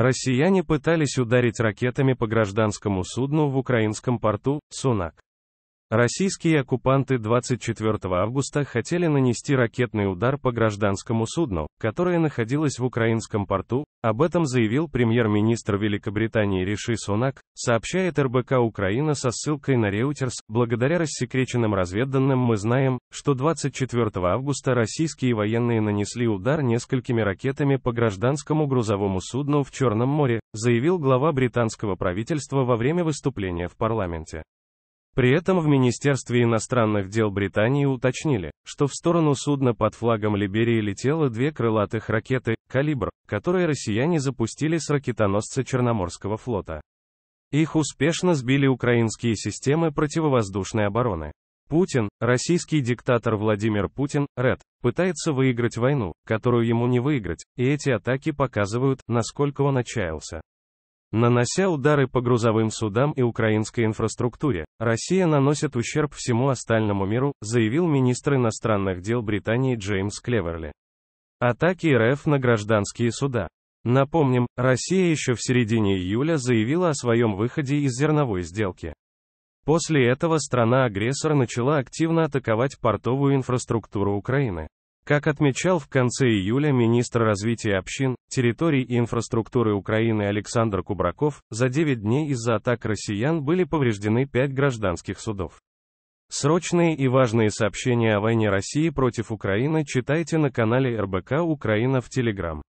Россияне пытались ударить ракетами по гражданскому судну в украинском порту «Сунак». Российские оккупанты 24 августа хотели нанести ракетный удар по гражданскому судну, которое находилось в украинском порту, об этом заявил премьер-министр Великобритании Риши Сунак, сообщает РБК Украина со ссылкой на Reuters, благодаря рассекреченным разведданным мы знаем, что 24 августа российские военные нанесли удар несколькими ракетами по гражданскому грузовому судну в Черном море, заявил глава британского правительства во время выступления в парламенте. При этом в Министерстве иностранных дел Британии уточнили, что в сторону судна под флагом Либерии летело две крылатых ракеты «Калибр», которые россияне запустили с ракетоносца Черноморского флота. Их успешно сбили украинские системы противовоздушной обороны. Путин, российский диктатор Владимир Путин, Ред, пытается выиграть войну, которую ему не выиграть, и эти атаки показывают, насколько он отчаялся. Нанося удары по грузовым судам и украинской инфраструктуре, Россия наносит ущерб всему остальному миру, заявил министр иностранных дел Британии Джеймс Клеверли. Атаки РФ на гражданские суда. Напомним, Россия еще в середине июля заявила о своем выходе из зерновой сделки. После этого страна-агрессор начала активно атаковать портовую инфраструктуру Украины. Как отмечал в конце июля министр развития общин, территорий и инфраструктуры Украины Александр Кубраков, за 9 дней из-за атак россиян были повреждены 5 гражданских судов. Срочные и важные сообщения о войне России против Украины читайте на канале РБК Украина в Телеграм.